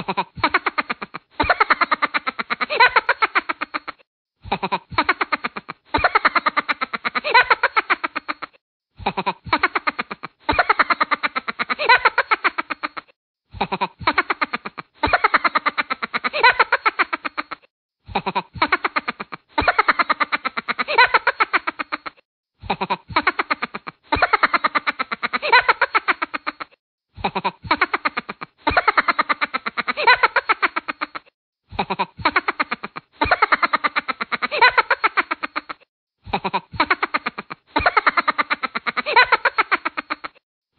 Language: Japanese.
Ha ha ha.